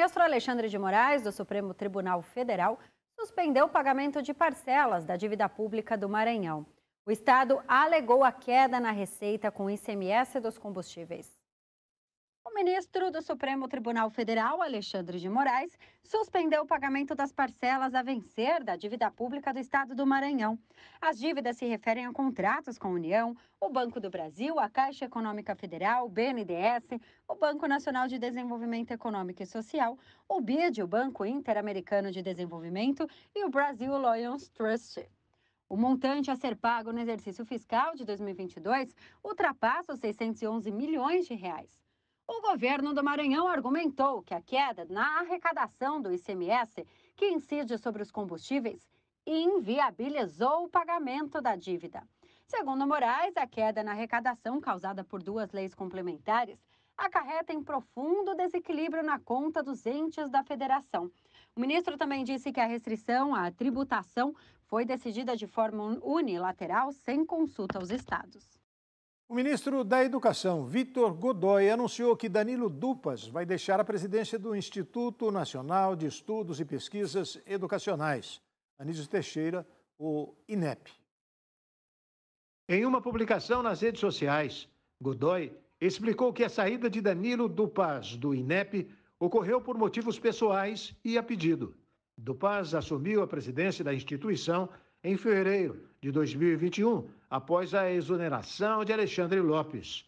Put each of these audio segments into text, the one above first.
ministro Alexandre de Moraes, do Supremo Tribunal Federal, suspendeu o pagamento de parcelas da dívida pública do Maranhão. O Estado alegou a queda na receita com o ICMS dos combustíveis ministro do Supremo Tribunal Federal, Alexandre de Moraes, suspendeu o pagamento das parcelas a vencer da dívida pública do Estado do Maranhão. As dívidas se referem a contratos com a União, o Banco do Brasil, a Caixa Econômica Federal, o BNDES, o Banco Nacional de Desenvolvimento Econômico e Social, o BID, o Banco Interamericano de Desenvolvimento e o Brasil Lions Trust. O montante a ser pago no exercício fiscal de 2022 ultrapassa os 611 milhões de reais. O governo do Maranhão argumentou que a queda na arrecadação do ICMS, que incide sobre os combustíveis, inviabilizou o pagamento da dívida. Segundo Moraes, a queda na arrecadação causada por duas leis complementares acarreta em profundo desequilíbrio na conta dos entes da federação. O ministro também disse que a restrição à tributação foi decidida de forma unilateral, sem consulta aos estados. O ministro da Educação, Vitor Godoy, anunciou que Danilo Dupas vai deixar a presidência do Instituto Nacional de Estudos e Pesquisas Educacionais, Anísio Teixeira, o INEP. Em uma publicação nas redes sociais, Godoy explicou que a saída de Danilo Dupas do INEP ocorreu por motivos pessoais e a pedido. Dupas assumiu a presidência da instituição em fevereiro de 2021, após a exoneração de Alexandre Lopes.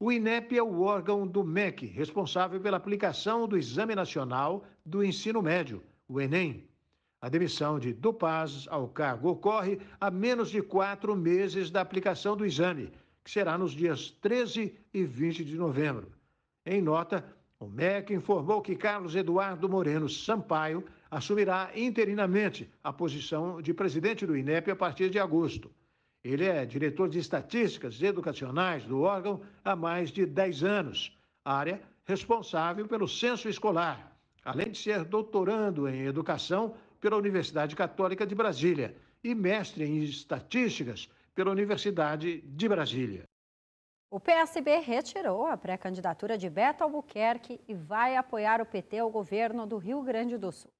O INEP é o órgão do MEC responsável pela aplicação do Exame Nacional do Ensino Médio, o Enem. A demissão de Dupaz ao cargo ocorre a menos de quatro meses da aplicação do exame, que será nos dias 13 e 20 de novembro. Em nota, o MEC informou que Carlos Eduardo Moreno Sampaio assumirá interinamente a posição de presidente do INEP a partir de agosto. Ele é diretor de estatísticas educacionais do órgão há mais de 10 anos, área responsável pelo censo escolar, além de ser doutorando em educação pela Universidade Católica de Brasília e mestre em estatísticas pela Universidade de Brasília. O PSB retirou a pré-candidatura de Beto Albuquerque e vai apoiar o PT ao governo do Rio Grande do Sul.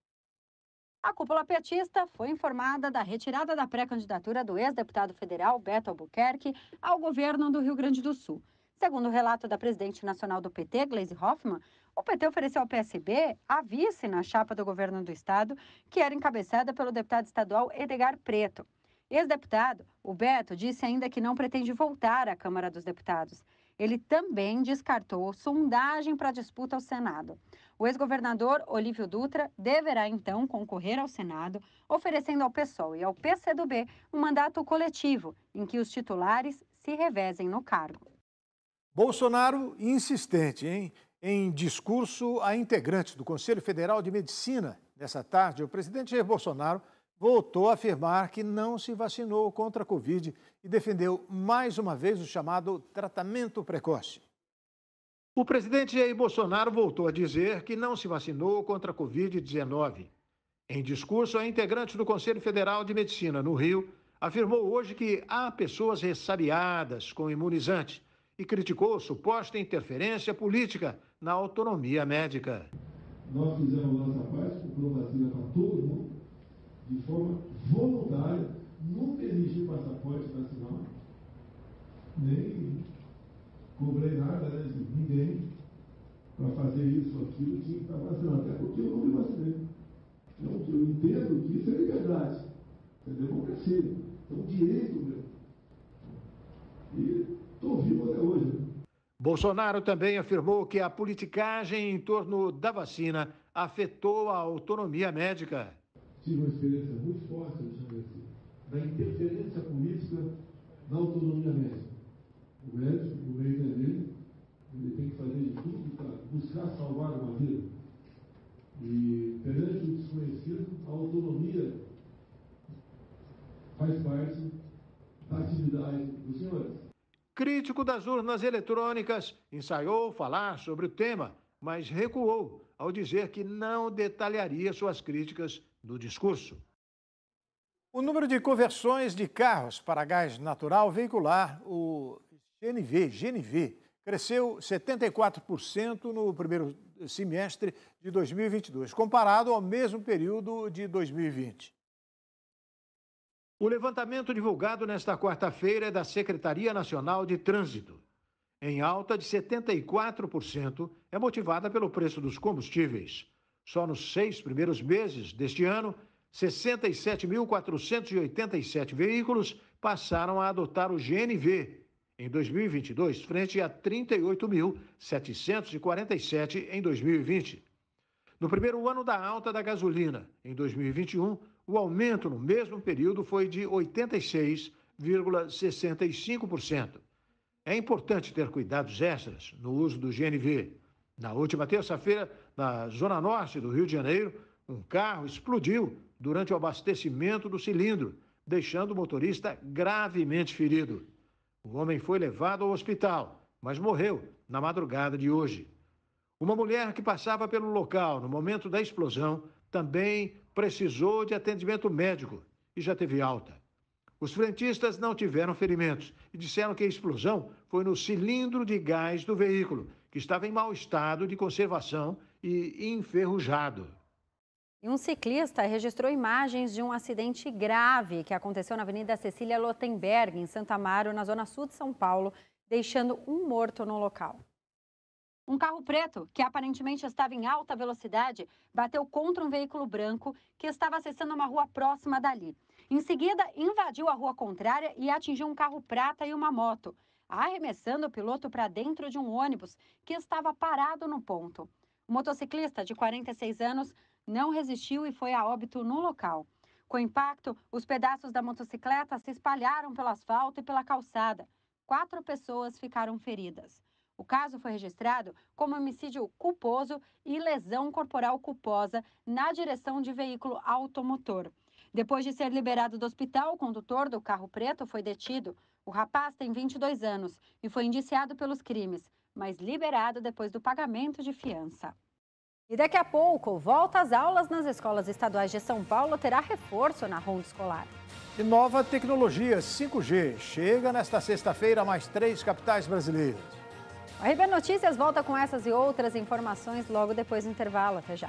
A cúpula petista foi informada da retirada da pré-candidatura do ex-deputado federal Beto Albuquerque ao governo do Rio Grande do Sul. Segundo o relato da presidente nacional do PT, Gleisi Hoffmann, o PT ofereceu ao PSB a vice na chapa do governo do estado, que era encabeçada pelo deputado estadual Edgar Preto. Ex-deputado, o Beto disse ainda que não pretende voltar à Câmara dos Deputados. Ele também descartou sondagem para disputa ao Senado. O ex-governador Olívio Dutra deverá então concorrer ao Senado, oferecendo ao PSOL e ao PCdoB um mandato coletivo em que os titulares se revezem no cargo. Bolsonaro insistente hein? em discurso a integrantes do Conselho Federal de Medicina. Nessa tarde, o presidente Jair Bolsonaro voltou a afirmar que não se vacinou contra a Covid e defendeu mais uma vez o chamado tratamento precoce. O presidente Jair Bolsonaro voltou a dizer que não se vacinou contra a Covid-19. Em discurso a integrante do Conselho Federal de Medicina no Rio, afirmou hoje que há pessoas ressabiadas com imunizante e criticou suposta interferência política na autonomia médica. Nós fizemos nossa parte, comprou vacina para todo mundo, de forma voluntária, nunca exigi passaporte vacinal, nem cobrei nada né, de ninguém para fazer isso ou aquilo, tinha que estar fazendo, Até porque eu não me vacinei. Então, o que eu entendo que isso é liberdade, é democracia, é um direito meu. E estou vivo até hoje. Né? Bolsonaro também afirmou que a politicagem em torno da vacina afetou a autonomia médica. Tive uma experiência muito forte, Alexandre, da interferência política na autonomia médica. O médico, o meio é dele, ele tem que fazer de tudo para buscar salvar uma vida. E perante o desconhecido, a autonomia faz parte da atividade dos senhores. Crítico das urnas eletrônicas, ensaiou falar sobre o tema, mas recuou ao dizer que não detalharia suas críticas no discurso. O número de conversões de carros para gás natural veicular, o GNV, GNV, cresceu 74% no primeiro semestre de 2022, comparado ao mesmo período de 2020. O levantamento divulgado nesta quarta-feira é da Secretaria Nacional de Trânsito. Em alta de 74%, é motivada pelo preço dos combustíveis. Só nos seis primeiros meses deste ano, 67.487 veículos passaram a adotar o GNV, em 2022, frente a 38.747 em 2020. No primeiro ano da alta da gasolina, em 2021, o aumento no mesmo período foi de 86,65%. É importante ter cuidados extras no uso do GNV. Na última terça-feira, na zona norte do Rio de Janeiro, um carro explodiu durante o abastecimento do cilindro, deixando o motorista gravemente ferido. O homem foi levado ao hospital, mas morreu na madrugada de hoje. Uma mulher que passava pelo local no momento da explosão também precisou de atendimento médico e já teve alta. Os frentistas não tiveram ferimentos e disseram que a explosão foi no cilindro de gás do veículo, que estava em mau estado de conservação e enferrujado. E um ciclista registrou imagens de um acidente grave que aconteceu na Avenida Cecília Lotenberg, em Santa Amaro, na zona sul de São Paulo, deixando um morto no local. Um carro preto, que aparentemente estava em alta velocidade, bateu contra um veículo branco que estava acessando uma rua próxima dali. Em seguida, invadiu a rua contrária e atingiu um carro prata e uma moto, arremessando o piloto para dentro de um ônibus que estava parado no ponto. O motociclista, de 46 anos, não resistiu e foi a óbito no local. Com o impacto, os pedaços da motocicleta se espalharam pelo asfalto e pela calçada. Quatro pessoas ficaram feridas. O caso foi registrado como homicídio culposo e lesão corporal culposa na direção de veículo automotor. Depois de ser liberado do hospital, o condutor do carro preto foi detido. O rapaz tem 22 anos e foi indiciado pelos crimes, mas liberado depois do pagamento de fiança. E daqui a pouco, volta às aulas nas escolas estaduais de São Paulo terá reforço na ronda escolar. E nova tecnologia 5G chega nesta sexta-feira a mais três capitais brasileiras. A RB Notícias volta com essas e outras informações logo depois do intervalo. Até já.